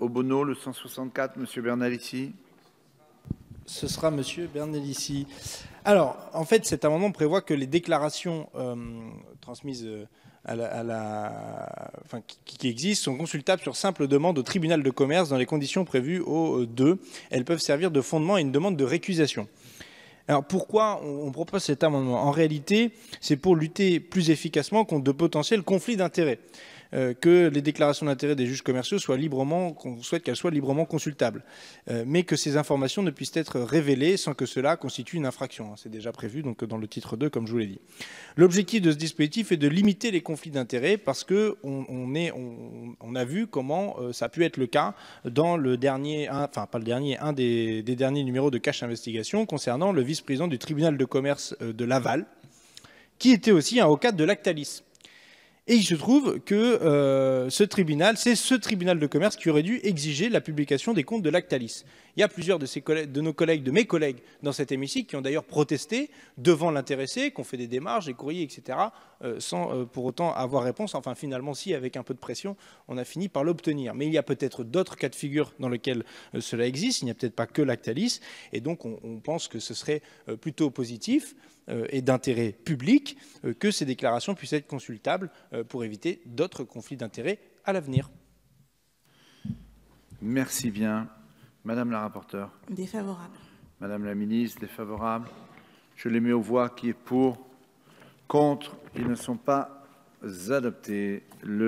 Au Bono, le 164, Monsieur Bernalici. Ce sera Monsieur Bernalici. Alors, en fait, cet amendement prévoit que les déclarations euh, transmises euh, à la, qui, qui, existent sont consultables sur simple demande au tribunal de commerce dans les conditions prévues au 2. Euh, Elles peuvent servir de fondement à une demande de récusation. Alors pourquoi on, propose cet amendement En réalité, c'est pour lutter plus efficacement contre de potentiels conflits d'intérêts. Euh, que les déclarations d'intérêt des juges commerciaux soient librement, qu'on souhaite librement consultables, euh, mais que ces informations ne puissent être révélées sans que cela constitue une infraction. Hein. C'est déjà prévu donc, dans le titre 2, comme je vous l'ai dit. L'objectif de ce dispositif est de limiter les conflits d'intérêts parce que on, a vu comment euh, ça a pu être le cas dans le dernier, enfin pas le dernier, un des, derniers numéros de cache Investigation concernant le vice président du tribunal de commerce euh, de Laval, qui était aussi un haut de Lactalis. Et il se trouve que euh, ce tribunal, c'est ce tribunal de commerce qui aurait dû exiger la publication des comptes de Lactalis. Il y a plusieurs de, collègues, de nos collègues, de mes collègues dans cet hémicycle qui ont d'ailleurs protesté devant l'intéressé, qu'on fait des démarches, des courriers, etc., euh, sans euh, pour autant avoir réponse. Enfin, finalement, si, avec un peu de pression, on a fini par l'obtenir. Mais il y a peut-être d'autres cas de figure dans lesquels cela existe. Il n'y a peut-être pas que Lactalis. Et donc, on pense que ce serait plutôt positif. Euh, et d'intérêt public euh, que ces déclarations puissent être consultables euh, pour éviter d'autres conflits d'intérêts à l'avenir. Merci bien. Madame la rapporteure. Défavorable. Madame la ministre, défavorable. Je les mets aux voix qui est pour, contre, ils ne sont pas adoptés. Le